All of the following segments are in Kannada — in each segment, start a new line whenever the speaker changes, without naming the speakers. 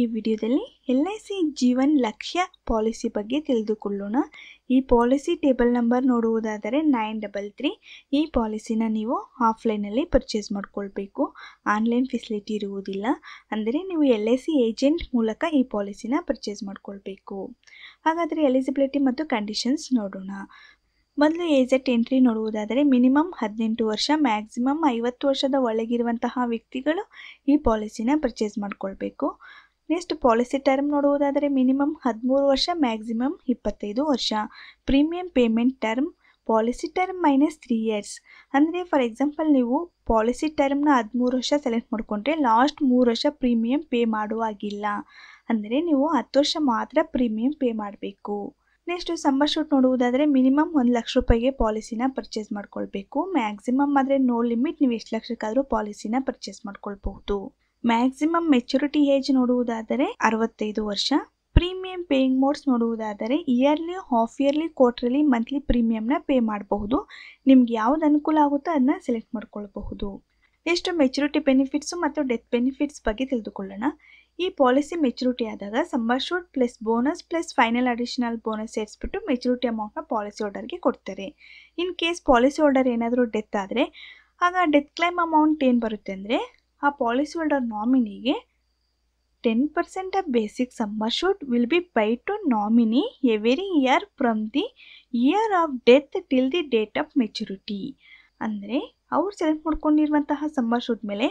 ಈ ವಿಡಿಯೋದಲ್ಲಿ L I C Jeevan Lakshya policy ಬಗ್ಗೆ ತಿಳಿದುಕೊಳ್ಳೋಣ ಈ ಪಾಲಿಸಿ ಟೇಬಲ್ ನಂಬರ್ ನೋಡುವುದಾದರೆ ನೈನ್ ಡಬಲ್ ತ್ರೀ ಈ ಪಾಲಿಸಿನ ನೀವು ಆಫ್ಲೈನಲ್ಲಿ ಪರ್ಚೇಸ್ ಮಾಡಿಕೊಳ್ಬೇಕು ಆನ್ಲೈನ್ ಫೆಸಿಲಿಟಿ ಇರುವುದಿಲ್ಲ ಅಂದರೆ ನೀವು ಎಲ್ ಐ ಸಿ ಏಜೆಂಟ್ ಮೂಲಕ ಈ ಪಾಲಿಸಿನ ಪರ್ಚೇಸ್ ಮಾಡಿಕೊಳ್ಬೇಕು ಹಾಗಾದರೆ ಎಲಿಜಿಬಿಲಿಟಿ ಮತ್ತು ಕಂಡೀಷನ್ಸ್ ನೋಡೋಣ ಮೊದಲು ಏಜೆಟ್ ಎಂಟ್ರಿ ನೋಡುವುದಾದರೆ ಮಿನಿಮಮ್ ಹದಿನೆಂಟು ವರ್ಷ ಮ್ಯಾಕ್ಸಿಮಮ್ ಐವತ್ತು ವರ್ಷದ ಒಳಗಿರುವಂತಹ ವ್ಯಕ್ತಿಗಳು ಈ ಪಾಲಿಸಿನ ಪರ್ಚೇಸ್ ಮಾಡಿಕೊಳ್ಬೇಕು ನೆಕ್ಸ್ಟ್ ಪಾಲಿಸಿ ಟರ್ಮ್ ನೋಡುವುದಾದರೆ ಮಿನಿಮಮ್ ಹದಿಮೂರು ವರ್ಷ ಮ್ಯಾಕ್ಸಿಮಮ್ ಇಪ್ಪತ್ತೈದು ವರ್ಷ premium payment term policy term minus three years ಅಂದರೆ ಫಾರ್ ಎಕ್ಸಾಂಪಲ್ ನೀವು ಪಾಲಿಸಿ ಟರ್ಮ್ನ ಹದಿಮೂರು ವರ್ಷ ಸೆಲೆಕ್ಟ್ ಮಾಡಿಕೊಂಡ್ರೆ ಲಾಸ್ಟ್ ಮೂರು ವರ್ಷ ಪ್ರೀಮಿಯಂ ಪೇ ಮಾಡುವಾಗಿಲ್ಲ ಅಂದರೆ ನೀವು ಹತ್ತು ವರ್ಷ ಮಾತ್ರ ಪ್ರೀಮಿಯಂ ಪೇ ಮಾಡಬೇಕು ನೆಕ್ಸ್ಟು ಸಂಬರ್ ಶೂಟ್ ನೋಡುವುದಾದರೆ ಮಿನಿಮಮ್ ಒಂದು ಲಕ್ಷ ರೂಪಾಯಿಗೆ ಪಾಲಿಸಿನ ಪರ್ಚೇಸ್ ಮಾಡ್ಕೊಳ್ಬೇಕು ಮ್ಯಾಕ್ಸಿಮಮ್ ಆದರೆ ನೋ ಲಿಮಿಟ್ ನೀವು ಎಷ್ಟು ಲಕ್ಷಕ್ಕಾದರೂ ಪಾಲಿಸಿನ ಪರ್ಚೇಸ್ ಮಾಡ್ಕೊಳ್ಬಹುದು ಮ್ಯಾಕ್ಸಿಮಮ್ ಮೆಚುರಿಟಿ ಏಜ್ ನೋಡುವುದಾದರೆ ಅರವತ್ತೈದು ವರ್ಷ ಪ್ರೀಮಿಯಂ ಪೇಯಿಂಗ್ ಮೋಡ್ಸ್ ನೋಡುವುದಾದರೆ yearly half yearly quarterly monthly ಪ್ರೀಮಿಯಂನ ಪೇ ಮಾಡಬಹುದು ನಿಮ್ಗೆ ಯಾವ್ದು ಅನುಕೂಲ ಆಗುತ್ತೋ ಅದನ್ನ ಸೆಲೆಕ್ಟ್ ಮಾಡ್ಕೊಳ್ಬಹುದು ಎಷ್ಟು ಮೆಚುರಿಟಿ ಬೆನಿಫಿಟ್ಸು ಮತ್ತು ಡೆತ್ ಬೆನಿಫಿಟ್ಸ್ ಬಗ್ಗೆ ತಿಳಿದುಕೊಳ್ಳೋಣ ಈ ಪಾಲಿಸಿ ಮೆಚುರಿಟಿ ಆದಾಗ sum assured plus bonus plus final additional bonus ಸೇರಿಸ್ಬಿಟ್ಟು ಮೆಚುರಿಟಿ ಅಮೌಂಟ್ನ ಪಾಲಿಸಿ ಆರ್ಡರ್ಗೆ ಕೊಡ್ತಾರೆ ಇನ್ ಕೇಸ್ ಪಾಲಿಸಿ ಆರ್ಡರ್ ಏನಾದರೂ ಡೆತ್ ಆದರೆ ಆಗ ಡೆತ್ ಕ್ಲೈಮ್ ಅಮೌಂಟ್ ಏನು ಬರುತ್ತೆ ಅಂದರೆ ಆ ಪಾಲಿಸಿ ಹೋಲ್ಡರ್ ನಾಮಿನಿಗೆ ten percent of basic sum assured will be paid to nominee every year from the year of death till the date of maturity ಅಂದರೆ ಅವ್ರು ಸೆಲೆಕ್ಟ್ ಮಾಡ್ಕೊಂಡಿರುವಂತಹ ಸಂಬರ್ ಶೂಟ್ ಮೇಲೆ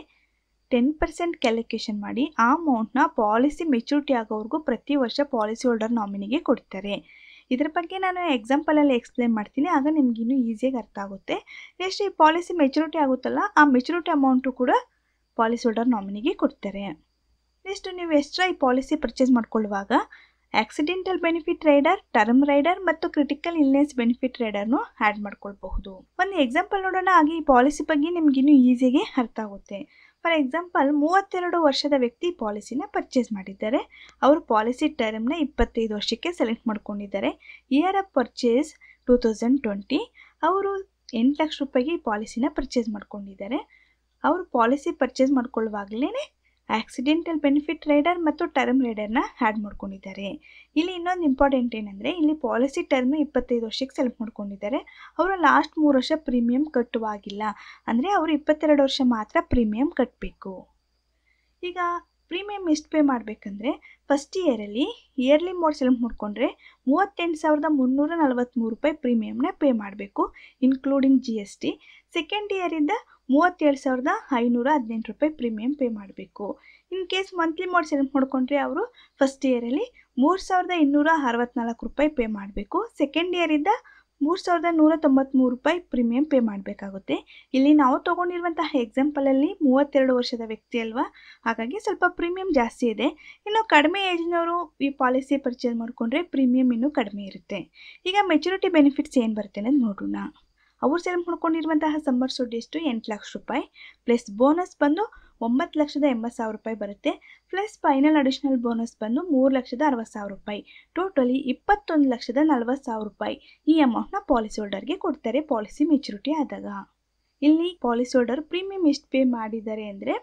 ಟೆನ್ ಪರ್ಸೆಂಟ್ ಕ್ಯಾಲ್ಕುಲೇಷನ್ ಮಾಡಿ ಆ ಅಮೌಂಟ್ನ ಪಾಲಿಸಿ ಮೆಚುರಿಟಿ ಆಗೋವ್ರಿಗೂ ಪ್ರತಿ ವರ್ಷ ಪಾಲಿಸಿ ಹೋಲ್ಡರ್ ನಾಮಿನಿಗೆ ಕೊಡ್ತಾರೆ ಇದರ ಬಗ್ಗೆ ನಾನು ಎಕ್ಸಾಂಪಲಲ್ಲಿ ಎಕ್ಸ್ಪ್ಲೇನ್ ಮಾಡ್ತೀನಿ ಆಗ ನಿಮ್ಗೆ ಇನ್ನೂ ಈಸಿಯಾಗಿ ಅರ್ಥ ಆಗುತ್ತೆ ನೆಕ್ಸ್ಟ್ ಈ ಪಾಲಿಸಿ ಮೆಚುರಿಟಿ ಆಗುತ್ತಲ್ಲ ಆ ಮೆಚುರಿಟಿ ಅಮೌಂಟು ಕೂಡ ಪಾಲಿಸಿ ಹೋಲ್ಡರ್ ನಾಮಿನಿಗೆ ಕೊಡ್ತಾರೆ ನೆಕ್ಸ್ಟ್ ನೀವು ಎಕ್ಸ್ಟ್ರಾ ಈ ಪಾಲಿಸಿ ಪರ್ಚೇಸ್ ಮಾಡ್ಕೊಳ್ಳುವಾಗ accidental benefit rider term rider ಮತ್ತು ಕ್ರಿಟಿಕಲ್ ಇಲ್ನೆಸ್ ಬೆನಿಫಿಟ್ ರೈಡರ್ನು ಆ್ಯಡ್ ಮಾಡ್ಕೊಳ್ಬಹುದು ಒಂದು ಎಕ್ಸಾಂಪಲ್ ನೋಡೋಣ ಹಾಗೆ ಈ ಪಾಲಿಸಿ ಬಗ್ಗೆ ಇನ್ನೂ ಈಸಿಯಾಗಿ ಅರ್ಥ ಆಗುತ್ತೆ ಫಾರ್ ಎಕ್ಸಾಂಪಲ್ ಮೂವತ್ತೆರಡು ವರ್ಷದ ವ್ಯಕ್ತಿ ಪಾಲಿಸಿನ ಪರ್ಚೇಸ್ ಮಾಡಿದ್ದಾರೆ ಅವರು ಪಾಲಿಸಿ ಟರ್ಮ್ನ ಇಪ್ಪತ್ತೈದು ವರ್ಷಕ್ಕೆ ಸೆಲೆಕ್ಟ್ ಮಾಡ್ಕೊಂಡಿದ್ದಾರೆ year of purchase two thousand twenty ಅವರು ಎಂಟು ಲಕ್ಷ ರೂಪಾಯಿಗೆ ಈ ಪಾಲಿಸಿನ ಪರ್ಚೇಸ್ ಮಾಡ್ಕೊಂಡಿದ್ದಾರೆ ಅವರು ಪಾಲಿಸಿ ಪರ್ಚೇಸ್ ಮಾಡ್ಕೊಳ್ಳುವಾಗಲೇ ಆಕ್ಸಿಡೆಂಟಲ್ ಬೆನಿಫಿಟ್ ರೈಡರ್ ಮತ್ತು ಟರ್ಮ್ ರೈಡರ್ನ ಆ್ಯಡ್ ಮಾಡ್ಕೊಂಡಿದ್ದಾರೆ ಇಲ್ಲಿ ಇನ್ನೊಂದು ಇಂಪಾರ್ಟೆಂಟ್ ಏನಂದರೆ ಇಲ್ಲಿ ಪಾಲಿಸಿ ಟರ್ಮ್ ಇಪ್ಪತ್ತೈದು ವರ್ಷಕ್ಕೆ ಸೆಲೆಕ್ಟ್ ಮಾಡ್ಕೊಂಡಿದ್ದಾರೆ ಅವರು ಲಾಸ್ಟ್ ಮೂರು ವರ್ಷ ಪ್ರೀಮಿಯಂ ಕಟ್ಟುವಾಗಿಲ್ಲ ಅಂದರೆ ಅವರು ಇಪ್ಪತ್ತೆರಡು ವರ್ಷ ಮಾತ್ರ ಪ್ರೀಮಿಯಂ ಕಟ್ಟಬೇಕು ಈಗ ಪ್ರೀಮಿಯಂ ಎಷ್ಟು ಪೇ ಮಾಡಬೇಕಂದ್ರೆ ಫಸ್ಟ್ ಇಯರಲ್ಲಿ ಇಯರ್ಲಿ ಮೋಡ್ ಸೆಲೆಕ್ಟ್ ಮಾಡಿಕೊಂಡ್ರೆ ಮೂವತ್ತೆಂಟು ಸಾವಿರದ ಮುನ್ನೂರ ನಲವತ್ತ್ಮೂರು ರೂಪಾಯಿ ಪ್ರೀಮಿಯಂನ ಪೇ ಮಾಡಬೇಕು including G S T second ಇಯರಿಂದ ಮೂವತ್ತೆರಡು ಸಾವಿರದ ಐನೂರ ಹದಿನೆಂಟು ರೂಪಾಯಿ ಪ್ರೀಮಿಯಂ ಪೇ ಮಾಡಬೇಕು ಇನ್ ಕೇಸ್ ಮಂತ್ಲಿ ಮಾಡಿ ಸೆಲೆಕ್ಟ್ ಅವರು ಫಸ್ಟ್ ಇಯರಲ್ಲಿ ಮೂರು ಸಾವಿರದ ಇನ್ನೂರ ಅರವತ್ತ್ನಾಲ್ಕು ರೂಪಾಯಿ ಪೇ ಮಾಡಬೇಕು ಸೆಕೆಂಡ್ ಇಯರಿಂದ ಮೂರು ಸಾವಿರದ ನೂರ ತೊಂಬತ್ತ್ಮೂರು ರೂಪಾಯಿ ಪ್ರೀಮಿಯಂ ಪೇ ಮಾಡಬೇಕಾಗುತ್ತೆ ಇಲ್ಲಿ ನಾವು ತೊಗೊಂಡಿರುವಂತಹ ಎಕ್ಸಾಂಪಲಲ್ಲಿ ಮೂವತ್ತೆರಡು ವರ್ಷದ ವ್ಯಕ್ತಿ ಅಲ್ವಾ ಹಾಗಾಗಿ ಸ್ವಲ್ಪ ಪ್ರೀಮಿಯಂ ಜಾಸ್ತಿ ಇದೆ ಇನ್ನು ಕಡಿಮೆ ಏಜ್ನವರು ಈ ಪಾಲಿಸಿ ಪರ್ಚೇಸ್ ಮಾಡಿಕೊಂಡ್ರೆ ಪ್ರೀಮಿಯಂ ಇನ್ನೂ ಕಡಿಮೆ ಇರುತ್ತೆ ಈಗ ಮೆಚುರಿಟಿ ಬೆನಿಫಿಟ್ಸ್ ಏನು ಬರುತ್ತೆ ಅನ್ನೋದು ನೋಡೋಣ ಅವ್ರು ಸೇರಿ ಮಾಡ್ಕೊಂಡಿರುವಂತಹ ಸಂಬರ್ ಸುಡ್ಡು ಎಷ್ಟು ಎಂಟು ಲಕ್ಷ ರೂಪಾಯಿ ಪ್ಲಸ್ ಬೋನಸ್ ಬಂದು ಒಂಬತ್ತು ಲಕ್ಷದ ಎಂಬತ್ತು ಸಾವಿರ ರೂಪಾಯಿ ಬರುತ್ತೆ ಪ್ಲಸ್ ಫೈನಲ್ ಅಡಿಷನಲ್ ಬೋನಸ್ ಬಂದು ಮೂರು ಲಕ್ಷದ ಅರವತ್ತು ಸಾವಿರ ರೂಪಾಯಿ ಟೋಟಲಿ ಇಪ್ಪತ್ತೊಂದು ಲಕ್ಷದ ನಲ್ವತ್ತು ಸಾವಿರ ರೂಪಾಯಿ ಈ ಅಮೌಂಟ್ನ ಪಾಲಿಸಿ ಹೋಲ್ಡರ್ಗೆ ಕೊಡ್ತಾರೆ ಪಾಲಿಸಿ ಮೆಚುರಿಟಿ ಆದಾಗ ಇಲ್ಲಿ ಪಾಲಿಸಿ ಹೋಲ್ಡರ್ ಪ್ರೀಮಿಯಂ ಎಷ್ಟು ಪೇ ಮಾಡಿದ್ದಾರೆ ಅಂದರೆ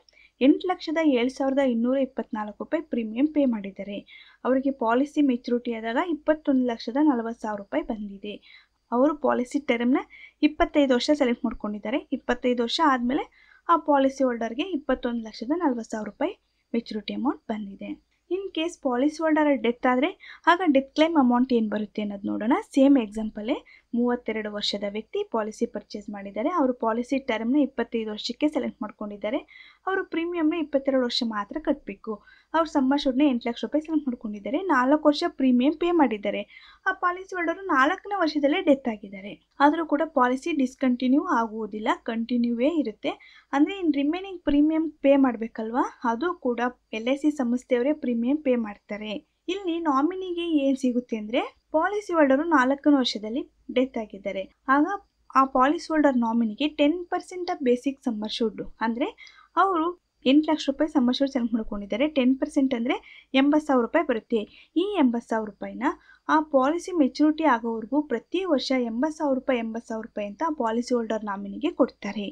ಎಂಟು ಲಕ್ಷದ ಏಳು ಸಾವಿರದ ಇನ್ನೂರ ಇಪ್ಪತ್ನಾಲ್ಕು ರೂಪಾಯಿ ಪ್ರೀಮಿಯಂ ಪೇ ಮಾಡಿದ್ದಾರೆ ಅವರಿಗೆ ಪಾಲಿಸಿ ಮೆಚುರಿಟಿ ಆದಾಗ ಇಪ್ಪತ್ತೊಂದು ಲಕ್ಷದ ನಲವತ್ತು ಸಾವಿರ ರೂಪಾಯಿ ಬಂದಿದೆ ಅವರು ಪಾಲಿಸಿ ಟರ್ಮ್ನ ಇಪ್ಪತ್ತೈದು ವರ್ಷ ಸೆಲೆಕ್ಟ್ ಮಾಡ್ಕೊಂಡಿದ್ದಾರೆ ಇಪ್ಪತ್ತೈದು ವರ್ಷ ಆದಮೇಲೆ ಆ ಪಾಲಿಸಿ ಹೋಲ್ಡರ್ಗೆ ಇಪ್ಪತ್ತೊಂದು ಲಕ್ಷದ ನಲ್ವತ್ತು ಸಾವಿರ ರೂಪಾಯಿ ಮೆಚುರಿಟಿ ಅಮೌಂಟ್ ಬಂದಿದೆ in case policy holder death ಆದರೆ ಆಗ ಡೆತ್ ಕ್ಲೈಮ್ ಅಮೌಂಟ್ ಏನು ಬರುತ್ತೆ ಅನ್ನೋದು ನೋಡೋಣ ಸೇಮ್ ಎಕ್ಸಾಂಪಲ್ಲೇ ಮೂವತ್ತೆರಡು ವರ್ಷದ ವ್ಯಕ್ತಿ ಪಾಲಿಸಿ ಪರ್ಚೇಸ್ ಮಾಡಿದ್ದಾರೆ ಅವರು ಪಾಲಿಸಿ ಟರ್ಮ್ನ ಇಪ್ಪತ್ತೈದು ವರ್ಷಕ್ಕೆ ಸೆಲೆಕ್ಟ್ ಮಾಡ್ಕೊಂಡಿದ್ದಾರೆ ಅವರು ಪ್ರೀಮಿಯಮ್ನ ಇಪ್ಪತ್ತೆರಡು ವರ್ಷ ಮಾತ್ರ ಕಟ್ಟಬೇಕು ಅವರು ಸಂಭಾಷಣೆ ಎಂಟು ಲಕ್ಷ ರೂಪಾಯಿ ಸೆಲೆಕ್ಟ್ ಮಾಡ್ಕೊಂಡಿದ್ದಾರೆ ನಾಲ್ಕು ವರ್ಷ ಪ್ರೀಮಿಯಂ ಪೇ ಮಾಡಿದ್ದಾರೆ ಆ ಪಾಲಿಸಿ ಹೋಲ್ಡರು ನಾಲ್ಕನೇ ವರ್ಷದಲ್ಲೇ ಡೆತ್ ಆಗಿದ್ದಾರೆ ಆದರೂ ಕೂಡ ಪಾಲಿಸಿ ಡಿಸ್ಕಂಟಿನ್ಯೂ ಆಗುವುದಿಲ್ಲ ಕಂಟಿನ್ಯೂವೇ ಇರುತ್ತೆ ಅಂದರೆ ಇನ್ನು ರಿಮೈನಿಂಗ್ ಪ್ರೀಮಿಯಂ ಪೇ ಮಾಡಬೇಕಲ್ವಾ ಅದು ಕೂಡ ಎಲ್ ಐ ಸಿ ಸಂಸ್ಥೆಯವರೇ ಪ್ರೀಮಿಯಂ ಪೇ ಮಾಡ್ತಾರೆ ಇಲ್ಲಿ ನಾಮಿನಿಗೆ ಏನು ಸಿಗುತ್ತೆ ಅಂದರೆ ಪಾಲಿಸಿ ಹೋಲ್ಡರು ನಾಲ್ಕನೇ ವರ್ಷದಲ್ಲಿ ಡೆತ್ ಆಗಿದ್ದಾರೆ ಆಗ ಆ ಪಾಲಿಸಿ ಹೋಲ್ಡರ್ ನಾಮಿನಿಗೆ ten percent of basic sum assured ಅಂದರೆ ಅವರು ಎಂಟು ಲಕ್ಷ ರೂಪಾಯಿ ಶೂಟ್ ಚೆನ್ನಾಗಿ ಮಾಡ್ಕೊಂಡಿದ್ದಾರೆ ಟೆನ್ ಪರ್ಸೆಂಟ್ ಅಂದರೆ ಎಂಬತ್ತು ಸಾವಿರ ರೂಪಾಯಿ ಬರುತ್ತೆ ಈ ಎಂಬತ್ತು ಸಾವಿರ ರೂಪಾಯಿನ ಆ ಪಾಲಿಸಿ ಮೆಚುರಿಟಿ ಆಗೋವರೆಗೂ ಪ್ರತಿ ವರ್ಷ ಎಂಬತ್ತು ಸಾವಿರ ರೂಪಾಯಿ ಎಂಬತ್ತು ಸಾವಿರ ರೂಪಾಯಿ ಅಂತ ಪಾಲಿಸಿ ಹೋಲ್ಡರ್ ನಾಮಿನಿಗೆ ಕೊಡ್ತಾರೆ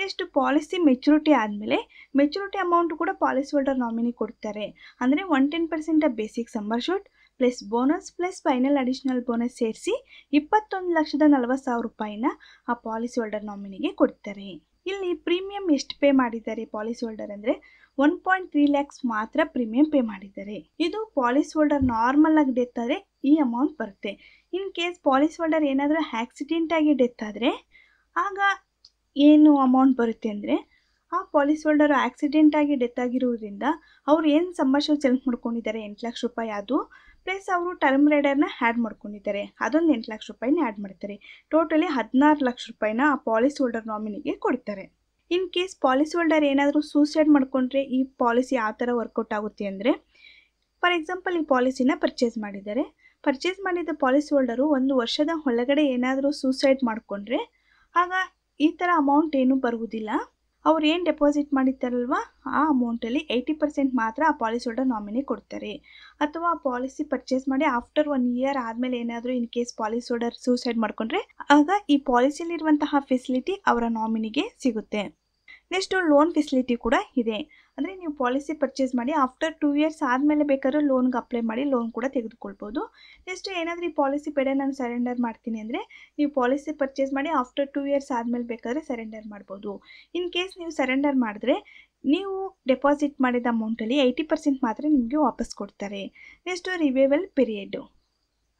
ನೆಕ್ಸ್ಟ್ ಪಾಲಿಸಿ ಮೆಚುರಿಟಿ ಆದಮೇಲೆ ಮೆಚುರಿಟಿ ಅಮೌಂಟ್ ಕೂಡ ಪಾಲಿಸಿ ಹೋಲ್ಡರ್ ನಾಮಿನಿ ಕೊಡ್ತಾರೆ ಅಂದರೆ one ten percent basic sum assured plus bonus plus final additional bonus ಸೇರಿಸಿ ಇಪ್ಪತ್ತೊಂದು ಲಕ್ಷದ ನಲ್ವತ್ತು ಸಾವಿರ ರೂಪಾಯಿನ ಆ ಪಾಲಿಸಿ ಹೋಲ್ಡರ್ ನಾಮಿನಿಗೆ ಕೊಡ್ತಾರೆ ಇಲ್ಲಿ ಪ್ರೀಮಿಯಂ ಎಷ್ಟು ಪೇ ಮಾಡಿದ್ದಾರೆ ಪಾಲಿಸಿ ಹೋಲ್ಡರ್ ಅಂದರೆ ಒನ್ ಪಾಯಿಂಟ್ ತ್ರೀ ಲ್ಯಾಕ್ಸ್ ಮಾತ್ರ ಪ್ರೀಮಿಯಂ ಪೇ ಮಾಡಿದ್ದಾರೆ ಇದು ಪಾಲಿಸಿ ಹೋಲ್ಡರ್ ನಾರ್ಮಲ್ ಆಗಿ ಡೆತ್ ಆದರೆ ಈ ಅಮೌಂಟ್ ಬರುತ್ತೆ ಇನ್ ಕೇಸ್ ಪಾಲಿಸಿ ಹೋಲ್ಡರ್ ಏನಾದರೂ ಆಕ್ಸಿಡೆಂಟ್ ಆಗಿ ಡೆತ್ ಆದರೆ ಆಗ ಏನು ಅಮೌಂಟ್ ಬರುತ್ತೆ ಅಂದರೆ ಆ ಪಾಲಿಸಿ ಹೋಲ್ಡರ್ ಆಕ್ಸಿಡೆಂಟ್ ಆಗಿ ಡೆತ್ ಆಗಿರುವುದರಿಂದ ಅವ್ರು ಏನು ಸಂಭಾಷಣೆ ಚೆಲ್ಕ್ ಮಾಡ್ಕೊಂಡಿದ್ದಾರೆ ಎಂಟು ಲಕ್ಷ ರೂಪಾಯಿ ಅದು ಪ್ಲಸ್ ಅವರು ಟರ್ಮ್ ರೈಡರ್ನ ಆ್ಯಡ್ ಮಾಡ್ಕೊಂಡಿದ್ದಾರೆ ಅದೊಂದು ಎಂಟು ಲಕ್ಷ ರೂಪಾಯಿನ ಆ್ಯಡ್ ಮಾಡ್ತಾರೆ ಟೋಟಲಿ ಹದಿನಾರು ಲಕ್ಷ ರೂಪಾಯಿನ ಆ ಪಾಲಿಸಿ ಹೋಲ್ಡರ್ ನಾಮಿನಿಗೆ ಕೊಡ್ತಾರೆ ಇನ್ ಕೇಸ್ ಪಾಲಿಸಿ ಹೋಲ್ಡರ್ ಏನಾದರೂ ಸೂಸೈಡ್ ಮಾಡ್ಕೊಂಡ್ರೆ ಈ ಪಾಲಿಸಿ ಆ ಥರ ವರ್ಕೌಟ್ ಆಗುತ್ತೆ ಅಂದರೆ ಫಾರ್ ಎಕ್ಸಾಂಪಲ್ ಈ ಪಾಲಿಸಿನ ಪರ್ಚೇಸ್ ಮಾಡಿದ್ದಾರೆ ಪರ್ಚೇಸ್ ಮಾಡಿದ ಪಾಲಿಸಿ ಹೋಲ್ಡರು ಒಂದು ವರ್ಷದ ಒಳಗಡೆ ಏನಾದರೂ ಸೂಸೈಡ್ ಮಾಡಿಕೊಂಡ್ರೆ ಆಗ ಈ ಥರ ಅಮೌಂಟ್ ಏನೂ ಬರುವುದಿಲ್ಲ ಅವ್ರು ಏನು ಡೆಪಾಸಿಟ್ ಮಾಡಿರ್ತಾರಲ್ವ ಆ ಅಮೌಂಟಲ್ಲಿ ಏಯ್ಟಿ ಪರ್ಸೆಂಟ್ ಮಾತ್ರ ಆ ಪಾಲಿಸಿ ಹೋಲ್ಡರ್ ನಾಮಿನಿ ಕೊಡ್ತಾರೆ ಅಥವಾ ಆ ಪಾಲಿಸಿ ಪರ್ಚೇಸ್ ಮಾಡಿ ಆಫ್ಟರ್ ಒನ್ ಇಯರ್ ಆದಮೇಲೆ ಏನಾದರೂ in case policy holder suicide ಮಾಡಿಕೊಂಡ್ರೆ ಆಗ ಈ ಪಾಲಿಸಿಯಲ್ಲಿರುವಂತಹ ಫೆಸಿಲಿಟಿ ಅವರ ನಾಮಿನಿಗೆ ಸಿಗುತ್ತೆ ನೆಕ್ಸ್ಟು ಲೋನ್ ಫೆಸಿಲಿಟಿ ಕೂಡ ಇದೆ ಅಂದರೆ ನೀವು ಪಾಲಿಸಿ ಪರ್ಚೇಸ್ ಮಾಡಿ ಆಫ್ಟರ್ ಟೂ ಇಯರ್ಸ್ ಆದಮೇಲೆ ಬೇಕಾದ್ರೆ ಲೋನ್ಗೆ ಅಪ್ಲೈ ಮಾಡಿ ಲೋನ್ ಕೂಡ ತೆಗೆದುಕೊಳ್ಬೋದು ನೆಕ್ಸ್ಟ್ ಏನಾದರೂ ಈ ಪಾಲಿಸಿ ಬೇಡ ನಾನು ಸರೆಂಡರ್ ಮಾಡ್ತೀನಿ ಅಂದರೆ ನೀವು ಪಾಲಿಸಿ ಪರ್ಚೇಸ್ ಮಾಡಿ ಆಫ್ಟರ್ ಟೂ ಇಯರ್ಸ್ ಆದಮೇಲೆ ಬೇಕಾದರೆ ಸರೆಂಡರ್ ಮಾಡ್ಬೋದು ಇನ್ ಕೇಸ್ ನೀವು ಸರೆಂಡರ್ ಮಾಡಿದ್ರೆ ನೀವು ಡೆಪಾಸಿಟ್ ಮಾಡಿದ ಅಮೌಂಟಲ್ಲಿ ಏಯ್ಟಿ ಪರ್ಸೆಂಟ್ ಮಾತ್ರ ನಿಮಗೆ ವಾಪಸ್ ಕೊಡ್ತಾರೆ ನೆಕ್ಸ್ಟು ರಿವೇವಲ್ ಪೀರಿಯಡ್ಡು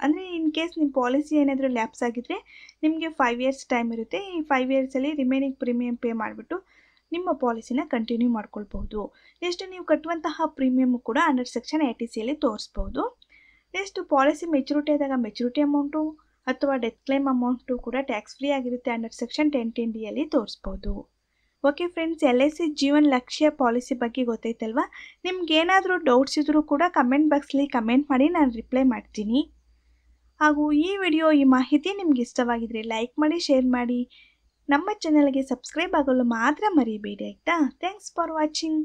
ಅಂದರೆ ಇನ್ ಕೇಸ್ ನಿಮ್ಮ ಪಾಲಿಸಿ ಏನಾದರೂ ಲ್ಯಾಪ್ಸ್ ಆಗಿದ್ದರೆ ನಿಮಗೆ ಫೈವ್ ಇಯರ್ಸ್ ಟೈಮ್ ಇರುತ್ತೆ ಈ ಫೈವ್ ಇಯರ್ಸಲ್ಲಿ ರಿಮೈನಿಂಗ್ ಪ್ರೀಮಿಯಂ ಪೇ ಮಾಡಿಬಿಟ್ಟು ನಿಮ್ಮ ಪಾಲಿಸಿನ ಕಂಟಿನ್ಯೂ ಮಾಡ್ಕೊಳ್ಬಹುದು ನೆಕ್ಸ್ಟ್ ನೀವು ಕಟ್ಟುವಂತಹ ಪ್ರೀಮಿಯಮ್ ಕೂಡ ಅಂಡರ್ ಸೆಕ್ಷನ್ ಐ ಟಿ ಸಿಯಲ್ಲಿ ತೋರಿಸ್ಬೋದು ಎಷ್ಟು ಪಾಲಿಸಿ ಮೆಚುರಿಟಿ ಆದಾಗ ಮೆಚುರಿಟಿ ಅಮೌಂಟು ಅಥವಾ ಡೆತ್ ಕ್ಲೇಮ್ ಅಮೌಂಟು ಕೂಡ ಟ್ಯಾಕ್ಸ್ ಫ್ರೀ ಆಗಿರುತ್ತೆ ಅಂಡರ್ ಸೆಕ್ಷನ್ ಟೆನ್ ಟೆನ್ ಡಿಯಲ್ಲಿ ತೋರಿಸ್ಬೋದು okay friends L I C Jeevan Lakshya policy ಬಗ್ಗೆ ಗೊತ್ತೈತಲ್ವಾ ನಿಮ್ಗೆ ಏನಾದರೂ ಡೌಟ್ಸ್ ಇದ್ದರೂ ಕೂಡ ಕಮೆಂಟ್ ಬಾಕ್ಸ್ಲಿ ಕಮೆಂಟ್ ಮಾಡಿ ನಾನು ರಿಪ್ಲೈ ಮಾಡ್ತೀನಿ ಹಾಗೂ ಈ ವಿಡಿಯೋ ಈ ಮಾಹಿತಿ ನಿಮ್ಗೆ ಇಷ್ಟವಾಗಿದ್ರೆ ಲೈಕ್ ಮಾಡಿ ಶೇರ್ ಮಾಡಿ ನಮ್ಮ ಚಾನಲ್ಗೆ ಸಬ್ಸ್ಕ್ರೈಬ್ ಆಗಲು ಮಾತ್ರ ಮರಿಬೇಡಿ ಆಯಿತಾ ಥ್ಯಾಂಕ್ಸ್ ಫಾರ್ ವಾಚಿಂಗ್